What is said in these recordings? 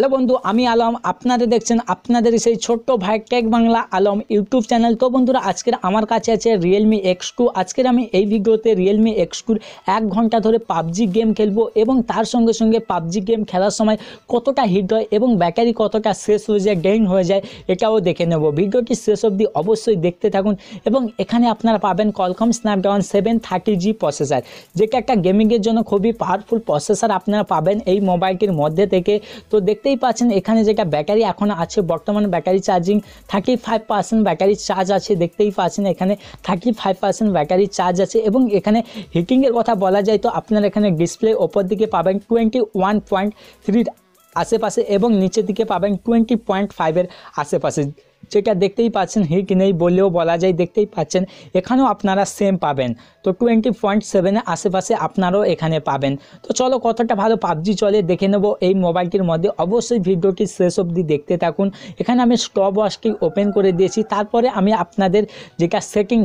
hello বন্ধু আমি আলম আপনারা দেখছেন আপনাদের সেই ছোট্ট ভাই tech Bangla Alam YouTube channel তো বন্ধুরা আজকের আমার কাছে আছে রিয়েলমি এক্স টু আজকের আমি এই ভিডিওতে রিয়েলমি এক্স টুর এক ঘন্টা ধরে পাবজি গেম খেলবো এবং তার সঙ্গে সঙ্গে পাবজি গেম খেলার সময় কতটা হিট হয় এবং ব্যাটারি কতটা শেষ হয়ে যায় ডেইন হয়ে যায় এটাও দেখে নেব ভিডিওটি শেষ অবধি অবশ্যই দেখতে থাকুন এবং এখানে আপনারা পাবেন Qualcomm Snapdragon seven thirty G processor যেটা একটা গেমিংয়ের জন্য খুবই পাওয়ারফুল প্রসেসার আপনারা পাবেন এই মোবাইলটির মধ্যে থেকে তো দেখতে দেখতেই পাচ্ছেন এখানে যেটা ব্যাটারি এখন আছে বর্তমানে battery charging thirty five percent battery charge আছে দেখতেই পাচ্ছেন এখানে thirty five percent battery charge আছে এবং এখানে হিটিংয়ের কথা বলা যায় তো আপনার এখানে ডিসপ্লে ওপর দিকে পাবেন টোয়েন্টি ওয়ান পয়েন্ট থ্রির আশেপাশে এবং নিচের দিকে পাবেন টোয়েন্টি পয়েন্ট ফাইভের আশেপাশে সেটা দেখতেই পাচ্ছেন হিট নেই বলেও বলা যায় দেখতেই পাচ্ছেন এখানেও আপনারা সেম পাবেন তো টোয়েন্টি পয়েন্ট সেভেনের আশেপাশে আপনারাও এখানে পাবেন তো চলো কতটা ভালো পাবজি চলে দেখে নেব এই মোবাইলটির মধ্যে অবশ্যই ভিডিওটি শেষ অবধি দেখতে থাকুন এখানে আমি স্টপ ওয়াশটি ওপেন করে দিয়েছি তারপরে আমি আপনাদের যেটা সেটিং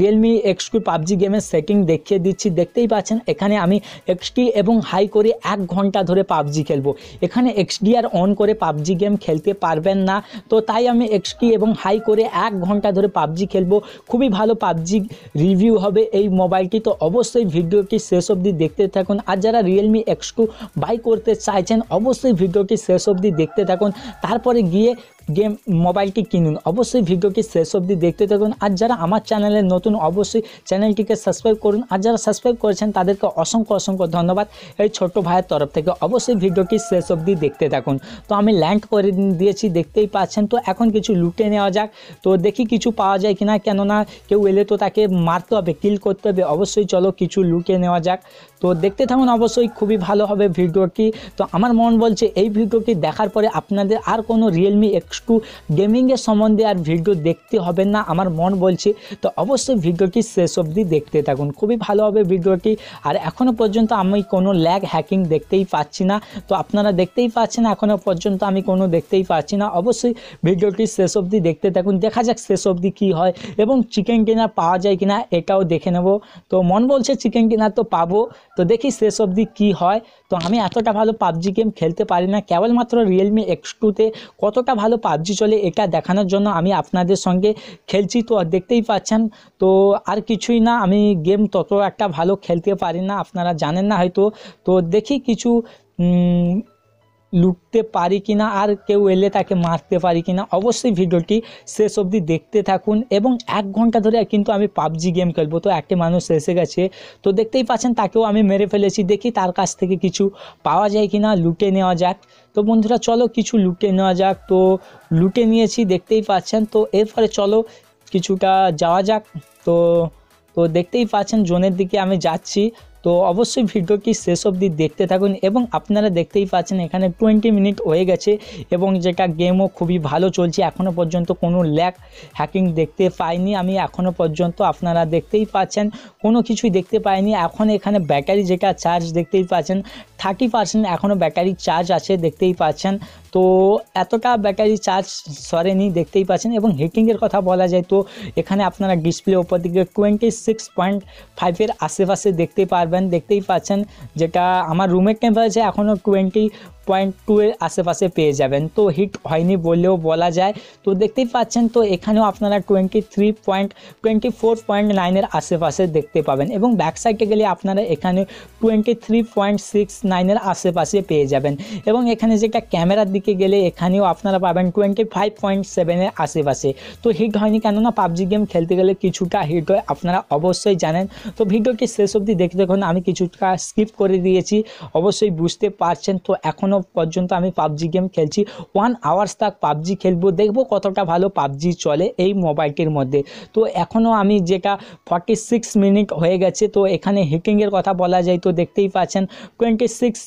রিয়েলমি এক্সটি পাবজি গেমের সেটিং দেখিয়ে দিচ্ছি দেখতেই পাচ্ছেন এখানে আমি এক্সটি এবং হাই করে এক ঘন্টা ধরে পাবজি খেলবো এখানে এক্সডিআর অন করে পাবজি গেম খেলতে পারবেন না তো তাই আমি এক্সকি এবং হাই করে এক ঘন্টা ধরে পাবজি খেলবো খুবই ভালো পাবজি রিভিউ হবে এই মোবাইলটি তো অবশ্যই ভিডিওটি শেষ অবধি দেখতে থাকুন আর যারা রিয়েলমি এক্সকু বাই করতে চাইছেন অবশ্যই ভিডিওটি শেষ অবধি দেখতে থাকুন তারপরে গিয়ে গেম মোবাইলটি কিনুন অবশ্যই ভিডিওটি শেষ অবধি দেখতে থাকুন আর যারা আমার চ্যানেলে নতুন অবশ্যই চ্যানেলটিকে সাবস্ক্রাইব করুন আর যারা সাবস্ক্রাইব করেছেন তাদেরকে অসংখ্য অসংখ্য ধন্যবাদ এই ছোট্ট ভাইয়ের তরফ থেকে অবশ্যই ভিডিওটি শেষ অবধি দেখতে থাকুন তো আমি ল্যান্ড করে দিয়েছি দেখতেই পাচ্ছেন তো এখন কিছু লুটে নেওয়া যাক তো দেখি কিছু পাওয়া যায় কিনা কেননা কেউ এলে তো তাকে মারতে হবে কিল করতে হবে অবশ্যই চলো কিছু লুটে নেওয়া যাক তো দেখতে থাকুন অবশ্যই খুবই ভালো হবে ভিডিওটি তো আমার মন বলছে এই ভিডিওটি দেখার পরে আপনাদের আর কোনো রিয়েলমি টু গেমিংয়ের সম্বন্ধে আর ভিডিও দেখতে হবে না আমার মন বলছে তো অবশ্যই ভিডিওটি শেষ অবধি দেখতে থাকুন খুবই ভালো হবে ভিডিওটি আর এখনও পর্যন্ত আমি কোনো ল্যাগ হ্যাকিং দেখতেই পাচ্ছি না তো আপনারা দেখতেই পাচ্ছেন এখনও পর্যন্ত আমি কোনো দেখতেই পাচ্ছি না অবশ্যই ভিডিওটি শেষ অবধি দেখতে থাকুন দেখা যাক শেষ অবধি কী হয় এবং চিকেন ডিনার পাওয়া যায় কিনা এটাও দেখে নেব তো মন বলছে চিকেন কেনার তো পাবো তো দেখি শেষ অবধি কী হয় তো আমি এতটা ভালো পাবজি গেম খেলতে পারি না কেবলমাত্র রিয়েলমি এক্স টুতে কতটা ভালো পাবজি চলে এটা দেখানোর জন্য আমি আপনাদের সঙ্গে খেলছি তো দেখতেই পাচ্ছেন তো আর কিছুই না আমি গেম তত একটা ভালো খেলতে পারি না আপনারা জানেন না হয়তো তো দেখি কিছু লুটতে পারি কিনা আর কেউ এলে তাকে মারতে পারি কিনা অবশ্যই ভিডিওটি শেষ অবধি দেখতে থাকুন এবং এক ঘন্টা ধরে কিন্তু আমি পাবজি গেম খেলবো তো একটি মানুষ এসে গেছে তো দেখতেই পাচ্ছেন তাকেও আমি মেরে ফেলেছি দেখি তার কাছ থেকে কিছু পাওয়া যায় কিনা লুটে নেওয়া যাক তো বন্ধুরা চলো কিছু লুটে নেওয়া যাক তো লুটে নিয়েছি দেখতেই পাচ্ছেন তো এরপরে চলো কিছুটা যাওয়া যাক তো তো দেখতেই পাচ্ছেন জোনের দিকে আমি যাচ্ছি তো অবশ্যই ভিডিওটি শেষ অবধি দেখতে থাকুন এবং আপনারা দেখতেই পাচ্ছেন এখানে টোয়েন্টি মিনিট হয়ে গেছে এবং যেটা গেমও খুবই ভালো চলছে এখনও পর্যন্ত কোনো ল্যাক হ্যাকিং দেখতে পাইনি আমি এখনও পর্যন্ত আপনারা দেখতেই পাচ্ছেন কোনো কিছুই দেখতে পাইনি এখন এখানে ব্যাটারি যেটা চার্জ দেখতেই পাচ্ছেন থার্টি পার্সেন্ট এখনও ব্যাটারি চার্জ আছে দেখতেই পাচ্ছেন তো এতটা ব্যাটারি চার্জ সরেনি দেখতেই পাচ্ছেন এবং হিটিংয়ের কথা বলা যায় তো এখানে আপনারা ডিসপ্লে ওপর দিকে টোয়েন্টি সিক্স পয়েন্ট ফাইভের আশেপাশে দেখতে পারবেন পারবেন দেখতেই পাচ্ছেন যেটা আমার রুমের টেম্পারেচার এখনও টোয়েন্টি পয়েন্ট টু এর আশেপাশে পেয়ে যাবেন তো হিট হয়নি বললেও বলা যায় তো দেখতেই পাচ্ছেন তো এখানেও আপনারা twenty three point twenty four point নাইনের আশেপাশে দেখতে পাবেন এবং ব্যাকসাইডে গেলে আপনারা এখানে টোয়েন্টি থ্রি পয়েন্ট সিক্স নাইনের আশেপাশে পেয়ে যাবেন এবং এখানে যেটা ক্যামেরার দিকে গেলে এখানেও আপনারা পাবেন টোয়েন্টি ফাইভ পয়েন্ট সেভেনের আশেপাশে তো হিট হয়নি কেননা পাবজি গেম খেলতে গেলে কিছুটা হিট হয় আপনারা অবশ্যই জানেন তো ভিডিওটি শেষ অবধি দেখতে দেখুন আমি কিছুটা স্কিপ করে দিয়েছি অবশ্যই বুঝতে পারছেন তো এখন এখনও পর্যন্ত আমি পাবজি গেম খেলছি ওয়ান আওয়ার্স তাক পাবজি খেলবো দেখবো কতটা ভালো পাবজি চলে এই মোবাইলটির মধ্যে তো এখনও আমি যেটা ফর্টি সিক্স মিনিট হয়ে গেছে তো এখানে হিটিংয়ের কথা বলা যায় তো দেখতেই পাচ্ছেন twenty six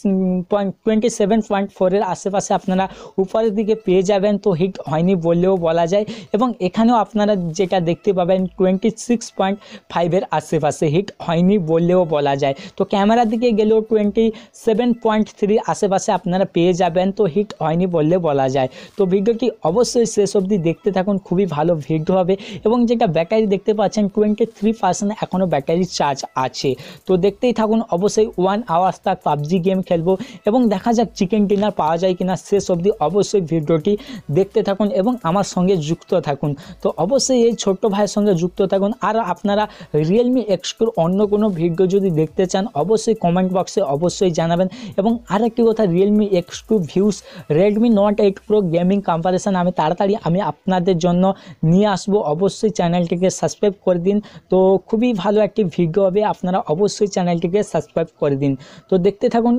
point twenty seven point ফোরের আশেপাশে আপনারা উপরের দিকে পেয়ে যাবেন তো হিট হয়নি বললেও বলা যায় এবং এখানেও আপনারা যেটা দেখতে পাবেন টোয়েন্টি সিক্স পয়েন্ট ফাইভের আশেপাশে হিট হয়নি বললেও বলা যায় তো ক্যামেরার দিকে গেলেও টোয়েন্টি সেভেন পয়েন্ট থ্রি আশেপাশে আপনারা আপনারা পেয়ে যাবেন তো হিট হয়নি বললে বলা যায় তো ভিডিওটি অবশ্যই শেষ অবধি দেখতে থাকুন খুবই ভালো ভিডিও হবে এবং যেটা ব্যাটারি দেখতে পাচ্ছেন টোয়েন্টি থ্রি পার্সেন্ট এখনও ব্যাটারি চার্জ আছে তো দেখতেই থাকুন অবশ্যই ওয়ান আওয়ার্স তার পাবজি গেম খেলবো এবং দেখা যাক চিকেন ডিনার পাওয়া যায় কিনা শেষ অবধি অবশ্যই ভিডিওটি দেখতে থাকুন এবং আমার সঙ্গে যুক্ত থাকুন তো অবশ্যই এই ছোট্ট ভাইয়ের সঙ্গে যুক্ত থাকুন আর আপনারা রিয়েলমি এক্সপ্রো অন্য কোনো ভিডিও যদি দেখতে চান অবশ্যই কমেন্ট বক্সে অবশ্যই জানাবেন এবং আরেকটি কথা রিয়েলমি রেডমি এক্স টু ভিউস Redmi note eight pro gaming comparison আমি তাড়াতাড়ি আমি আপনাদের জন্য নিয়ে আসবো অবশ্যই চ্যানেলটিকে সাবস্ক্রাইব করে দিন তো খুবই ভালো একটি ভিডিও হবে আপনারা অবশ্যই চ্যানেলটিকে সাবস্ক্রাইব করে দিন তো দেখতে থাকুন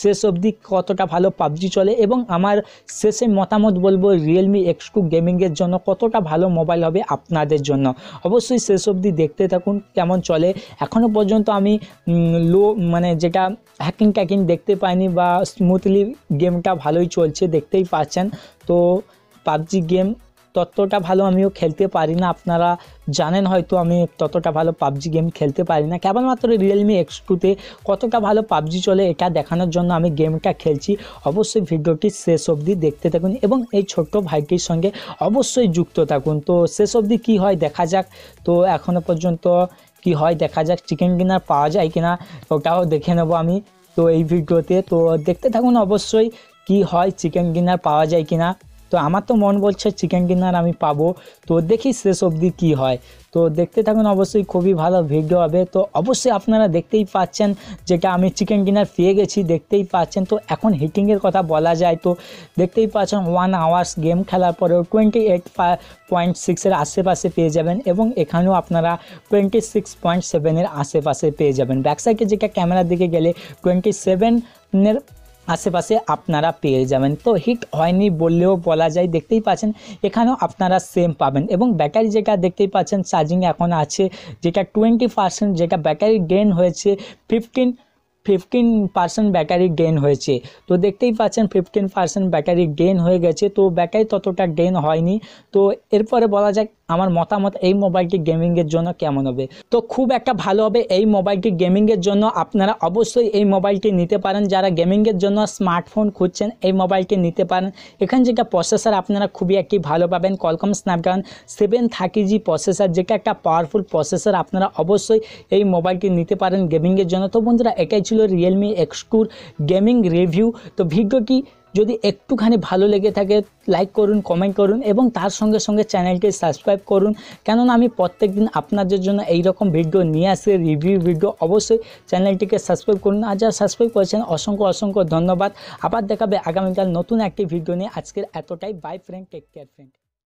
শেষ অবধি কতটা ভালো পাবজি চলে এবং আমার শেষে মতামত বলবো রিয়েলমি এক্স টু গেমিংয়ের জন্য কতটা ভালো মোবাইল হবে আপনাদের জন্য অবশ্যই শেষ অবধি দেখতে থাকুন কেমন চলে এখনও পর্যন্ত আমি লো মানে যেটা হ্যাকিং ট্যাকিং দেখতে পাইনি বা স্মুথলি গেমটা ভালোই চলছে দেখতেই পাচ্ছেন তো পাবজি গেম ততটা ভালো আমিও খেলতে পারি না আপনারা জানেন হয়তো আমি ততটা ভালো পাবজি গেম খেলতে পারি না কেবলমাত্র রিয়েলমি এক্স টুতে কতটা ভালো পাবজি চলে এটা দেখানোর জন্য আমি গেমটা খেলছি অবশ্যই ভিডিওটি শেষ অবধি দেখতে থাকুন এবং এই ছোট্ট ভাইটির সঙ্গে অবশ্যই যুক্ত থাকুন তো শেষ অবধি কী হয় দেখা যাক তো এখনও পর্যন্ত কি হয় দেখা যাক চিকেন ডিনার পাওয়া যায় কিনা ওটাও দেখে নেব আমি তো এই ভিডিওতে তো দেখতে থাকুন অবশ্যই কি হয় চিকেন ডিনার পাওয়া যায় কিনা তো আমার তো মন বলছে চিকেন কিনার আমি পাবো তো দেখি শেষ অবধি কী হয় তো দেখতে থাকুন অবশ্যই খুবই ভালো ভিডিও হবে তো অবশ্যই আপনারা দেখতেই পাচ্ছেন যেটা আমি চিকেন কিনার পেয়ে গেছি দেখতেই পাচ্ছেন তো এখন হিটিংয়ের কথা বলা যায় তো দেখতেই পাচ্ছেন ওয়ান আওয়ার্স গেম খেলার পরেও টোয়েন্টি এইট পয়েন্ট সিক্সের আশেপাশে পেয়ে যাবেন এবং এখানেও আপনারা টোয়েন্টি সিক্স পয়েন্ট সেভেনের আশেপাশে পেয়ে যাবেন ব্যাকসাইডে যেটা ক্যামেরার দিকে গেলে টোয়েন্টি সেভেনের আশেপাশে আপনারা পেয়ে যাবেন তো হিট হয়নি বললেও বলা যায় দেখতেই পাচ্ছেন এখানেও আপনারা সেম পাবেন এবং ব্যাটারি যেটা দেখতেই পাচ্ছেন চার্জিং এখন আছে যেটা টোয়েন্টি পার্সেন্ট যেটা ব্যাটারি গেন হয়েছে fifteen fifteen percent battery gain হয়েছে তো দেখতেই পাচ্ছেন ফিফটিন পার্সেন্ট ব্যাটারি গেন হয়ে গেছে তো ব্যাটারি ততটা গেন হয়নি তো এরপরে বলা যাক আমার মতামত এই মোবাইলটি গেমিংয়ের জন্য কেমন হবে তো খুব একটা ভালো হবে এই মোবাইলটি গেমিংয়ের জন্য আপনারা অবশ্যই এই মোবাইলটি নিতে পারেন যারা গেমিংয়ের জন্য স্মার্টফোন খুঁজছেন এই মোবাইলটি নিতে পারেন এখানে যেটা প্রসেসার আপনারা খুবই একটি ভালো পাবেন Qualcomm Snapdragon seven thirty G processor যেটা একটা পাওয়ারফুল প্রসেসার আপনারা অবশ্যই এই মোবাইলটি নিতে পারেন গেমিংয়ের জন্য তো বন্ধুরা এটাই ছিল রিয়েলমি এক্সটুর গেমিং রিভিউ তো ভিডিওটি যদি একটুখানি ভালো লেগে থাকে লাইক করুন কমেন্ট করুন এবং তার সঙ্গে সঙ্গে চ্যানেলকে সাবস্ক্রাইব করুন কেননা আমি প্রত্যেক দিন আপনাদের জন্য এই রকম ভিডিও নিয়ে আসি রিভিউ ভিডিও অবশ্যই চ্যানেলটিকে সাবস্ক্রাইব করুন আর যারা সাবস্ক্রাইব করেছেন অসংখ্য অসংখ্য ধন্যবাদ আবার দেখাবে আগামীকাল নতুন একটি ভিডিও নিয়ে আজকের এতটাই bye friend take care friend